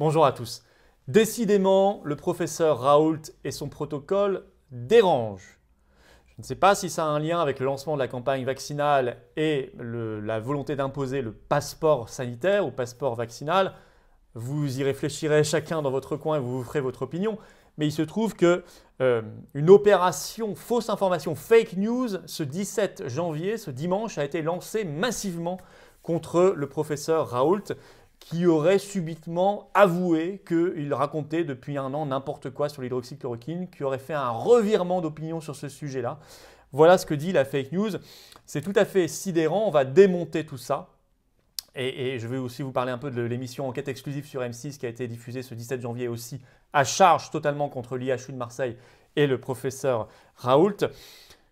Bonjour à tous. Décidément, le professeur Raoult et son protocole dérangent. Je ne sais pas si ça a un lien avec le lancement de la campagne vaccinale et la volonté d'imposer le passeport sanitaire ou passeport vaccinal. Vous y réfléchirez chacun dans votre coin et vous vous ferez votre opinion. Mais il se trouve que euh, une opération fausse information, fake news, ce 17 janvier, ce dimanche, a été lancée massivement contre le professeur Raoult qui aurait subitement avoué qu'il racontait depuis un an n'importe quoi sur l'hydroxychloroquine, qui aurait fait un revirement d'opinion sur ce sujet-là. Voilà ce que dit la fake news. C'est tout à fait sidérant, on va démonter tout ça. Et, et je vais aussi vous parler un peu de l'émission Enquête exclusive sur M6 qui a été diffusée ce 17 janvier aussi à charge totalement contre l'IHU de Marseille et le professeur Raoult.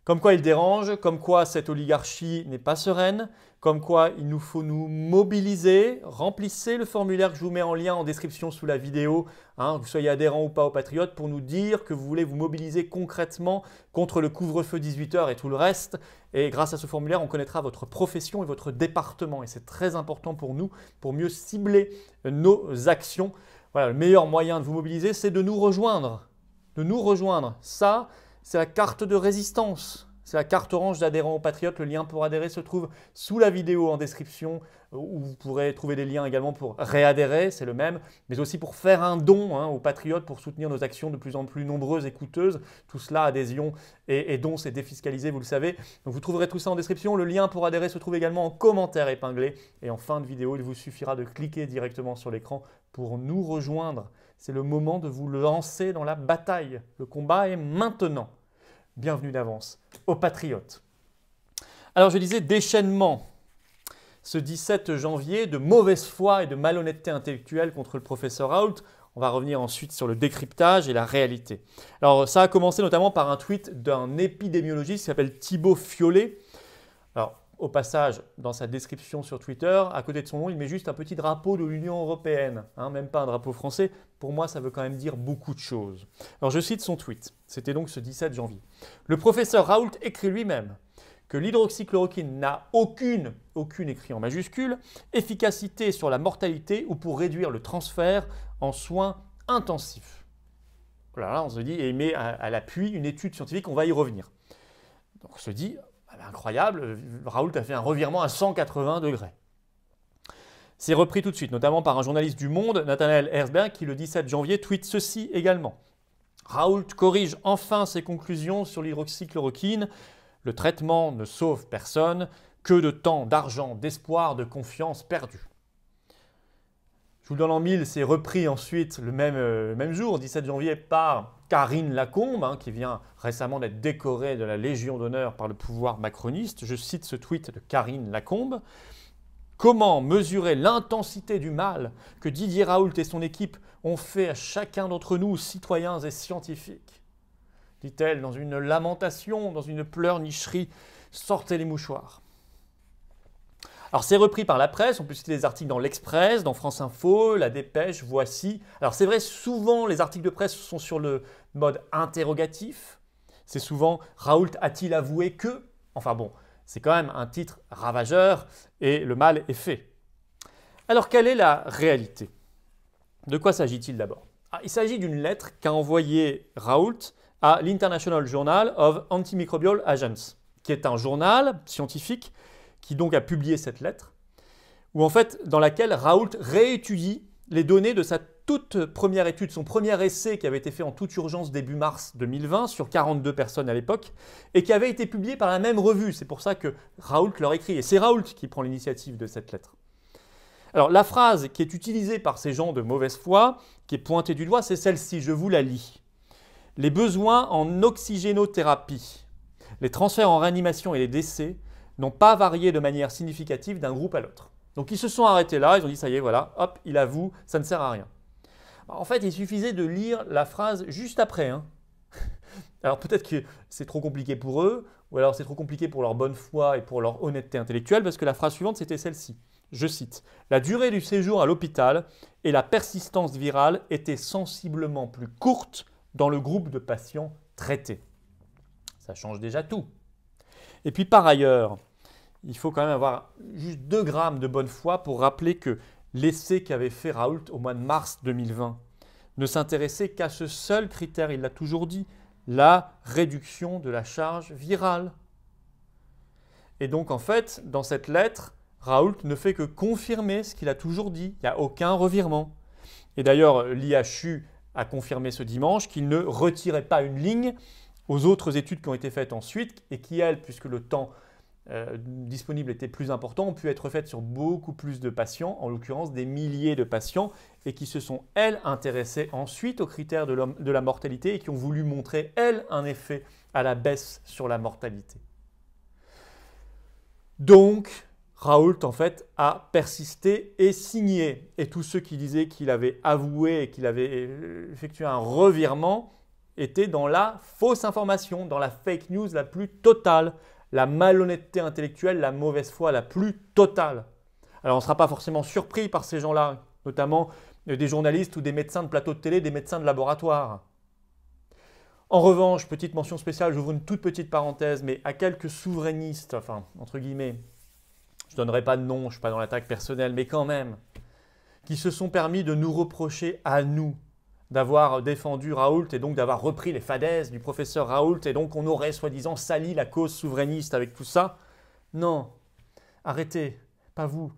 Comme quoi il dérange, comme quoi cette oligarchie n'est pas sereine, comme quoi il nous faut nous mobiliser. Remplissez le formulaire que je vous mets en lien en description sous la vidéo, hein, que vous soyez adhérent ou pas au Patriote, pour nous dire que vous voulez vous mobiliser concrètement contre le couvre-feu 18h et tout le reste. Et grâce à ce formulaire, on connaîtra votre profession et votre département. Et c'est très important pour nous, pour mieux cibler nos actions. Voilà, le meilleur moyen de vous mobiliser, c'est de nous rejoindre. De nous rejoindre. Ça, c'est la carte de résistance. C'est la carte orange d'adhérents aux Patriotes. Le lien pour adhérer se trouve sous la vidéo en description euh, où vous pourrez trouver des liens également pour réadhérer, c'est le même, mais aussi pour faire un don hein, aux Patriotes pour soutenir nos actions de plus en plus nombreuses et coûteuses. Tout cela, adhésion et, don, c'est défiscalisé, vous le savez. vous trouverez tout ça en description. Le lien pour adhérer se trouve également en commentaire épinglé. Et en fin de vidéo, il vous suffira de cliquer directement sur l'écran pour nous rejoindre. C'est le moment de vous lancer dans la bataille. Le combat est maintenant. Bienvenue d'avance aux patriotes. Alors je disais déchaînement. Ce 17 janvier, de mauvaise foi et de malhonnêteté intellectuelle contre le professeur Raoult. On va revenir ensuite sur le décryptage et la réalité. Alors ça a commencé notamment par un tweet d'un épidémiologiste qui s'appelle Thibaut Fiollet. Alors au passage, dans sa description sur Twitter, à côté de son nom, il met juste un petit drapeau de l'Union européenne, hein, même pas un drapeau français. Pour moi, ça veut quand même dire beaucoup de choses. Alors je cite son tweet, c'était donc ce 17 janvier. Le professeur Raoult écrit lui-même que l'hydroxychloroquine n'a aucune, aucune écrit en majuscule, efficacité sur la mortalité ou pour réduire le transfert en soins intensifs. Voilà, on se dit, et il met à, à l'appui une étude scientifique, on va y revenir. Donc on se dit, ah ben, incroyable, euh, Raoult a fait un revirement à 180 degrés. C'est repris tout de suite, notamment par un journaliste du Monde, Nathanael Herzberg, qui le 17 janvier tweet ceci également. Raoult corrige enfin ses conclusions sur l'hydroxychloroquine. Le traitement ne sauve personne, que de temps, d'argent, d'espoir, de confiance perdue. Je vous donne en mille, c'est repris ensuite le même, euh, même jour, 17 janvier, par Karine Lacombe, hein, qui vient récemment d'être décorée de la Légion d'honneur par le pouvoir macroniste. Je cite ce tweet de Karine Lacombe. Comment mesurer l'intensité du mal que Didier Raoult et son équipe ont fait à chacun d'entre nous, citoyens et scientifiques dit-elle dans une lamentation, dans une pleurnicherie. Sortez les mouchoirs. Alors c'est repris par la presse, on peut citer des articles dans l'Express, dans France Info, La Dépêche, Voici. Alors c'est vrai, souvent les articles de presse sont sur le mode interrogatif. C'est souvent Raoult a-t-il avoué que Enfin bon, c'est quand même un titre ravageur et le mal est fait. Alors quelle est la réalité De quoi s'agit-il d'abord ah, Il s'agit d'une lettre qu'a envoyée Raoult à l'International Journal of Antimicrobial Agents, qui est un journal scientifique qui donc a publié cette lettre, où en fait, dans laquelle Raoult réétudie les données de sa toute première étude, son premier essai qui avait été fait en toute urgence début mars 2020 sur 42 personnes à l'époque et qui avait été publié par la même revue. C'est pour ça que Raoult leur écrit et c'est Raoult qui prend l'initiative de cette lettre. Alors la phrase qui est utilisée par ces gens de mauvaise foi, qui est pointée du doigt, c'est celle-ci, je vous la lis. Les besoins en oxygénothérapie, les transferts en réanimation et les décès n'ont pas varié de manière significative d'un groupe à l'autre. Donc ils se sont arrêtés là, ils ont dit ça y est, voilà, hop, il avoue, ça ne sert à rien. En fait, il suffisait de lire la phrase juste après. Hein. Alors peut-être que c'est trop compliqué pour eux, ou alors c'est trop compliqué pour leur bonne foi et pour leur honnêteté intellectuelle, parce que la phrase suivante, c'était celle-ci. Je cite, La durée du séjour à l'hôpital et la persistance virale étaient sensiblement plus courtes dans le groupe de patients traités. Ça change déjà tout. Et puis par ailleurs, il faut quand même avoir juste 2 grammes de bonne foi pour rappeler que l'essai qu'avait fait Raoult au mois de mars 2020 ne s'intéressait qu'à ce seul critère, il l'a toujours dit, la réduction de la charge virale. Et donc en fait, dans cette lettre, Raoult ne fait que confirmer ce qu'il a toujours dit, il n'y a aucun revirement. Et d'ailleurs, l'IHU a confirmé ce dimanche qu'il ne retirait pas une ligne aux autres études qui ont été faites ensuite et qui, elles, puisque le temps euh, disponibles étaient plus importants ont pu être faites sur beaucoup plus de patients, en l'occurrence des milliers de patients, et qui se sont, elles, intéressées ensuite aux critères de, de la mortalité et qui ont voulu montrer, elles, un effet à la baisse sur la mortalité. Donc, Raoult, en fait, a persisté et signé. Et tous ceux qui disaient qu'il avait avoué et qu'il avait euh, effectué un revirement étaient dans la fausse information, dans la fake news la plus totale la malhonnêteté intellectuelle, la mauvaise foi la plus totale. Alors on ne sera pas forcément surpris par ces gens-là, notamment euh, des journalistes ou des médecins de plateau de télé, des médecins de laboratoire. En revanche, petite mention spéciale, j'ouvre une toute petite parenthèse, mais à quelques souverainistes, enfin, entre guillemets, je ne donnerai pas de nom, je ne suis pas dans l'attaque personnelle, mais quand même, qui se sont permis de nous reprocher à nous, d'avoir défendu Raoult et donc d'avoir repris les fadaises du professeur Raoult et donc on aurait soi-disant sali la cause souverainiste avec tout ça. Non, arrêtez, pas vous.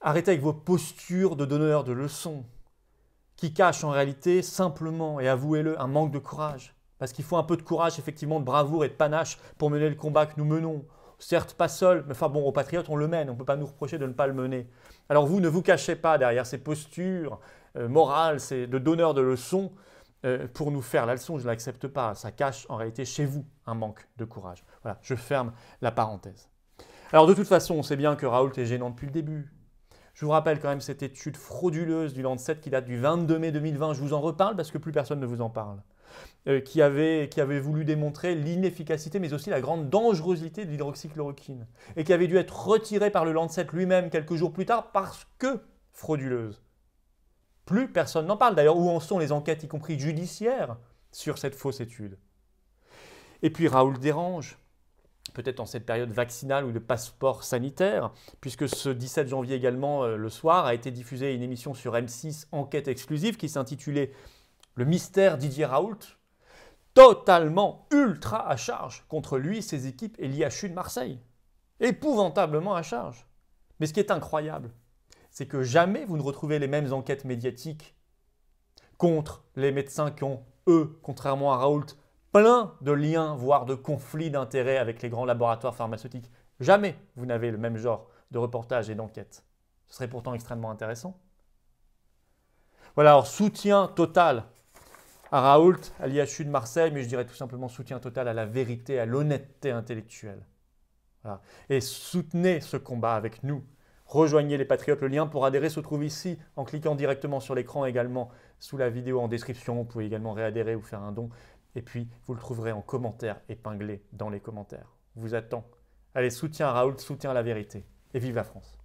Arrêtez avec vos postures de donneurs de leçons qui cachent en réalité simplement, et avouez-le, un manque de courage. Parce qu'il faut un peu de courage, effectivement, de bravoure et de panache pour mener le combat que nous menons. Certes, pas seul, mais enfin bon, aux patriotes, on le mène, on ne peut pas nous reprocher de ne pas le mener. Alors vous, ne vous cachez pas derrière ces postures euh, morale, c'est de donneur de leçons euh, pour nous faire la leçon. Je ne l'accepte pas. Ça cache en réalité chez vous un manque de courage. Voilà, je ferme la parenthèse. Alors de toute façon, on sait bien que Raoult est gênant depuis le début. Je vous rappelle quand même cette étude frauduleuse du Lancet qui date du 22 mai 2020. Je vous en reparle parce que plus personne ne vous en parle. Euh, qui, avait, qui avait voulu démontrer l'inefficacité mais aussi la grande dangerosité de l'hydroxychloroquine et qui avait dû être retiré par le Lancet lui-même quelques jours plus tard parce que frauduleuse. Plus personne n'en parle. D'ailleurs, où en sont les enquêtes, y compris judiciaires, sur cette fausse étude Et puis Raoul Dérange, peut-être en cette période vaccinale ou de passeport sanitaire, puisque ce 17 janvier également, euh, le soir, a été diffusée une émission sur M6 Enquête exclusive qui s'intitulait Le mystère Didier Raoult, totalement ultra à charge contre lui, ses équipes et l'IHU de Marseille. Épouvantablement à charge. Mais ce qui est incroyable, c'est que jamais vous ne retrouvez les mêmes enquêtes médiatiques contre les médecins qui ont, eux, contrairement à Raoult, plein de liens, voire de conflits d'intérêts avec les grands laboratoires pharmaceutiques. Jamais vous n'avez le même genre de reportage et d'enquêtes. Ce serait pourtant extrêmement intéressant. Voilà, alors soutien total à Raoult, à l'IHU de Marseille, mais je dirais tout simplement soutien total à la vérité, à l'honnêteté intellectuelle. Et soutenez ce combat avec nous. Rejoignez les Patriotes. Le lien pour adhérer se trouve ici en cliquant directement sur l'écran également sous la vidéo en description. Vous pouvez également réadhérer ou faire un don. Et puis, vous le trouverez en commentaire épinglé dans les commentaires. vous attend. Allez, soutien Raoul, Raoult, soutien la vérité. Et vive la France.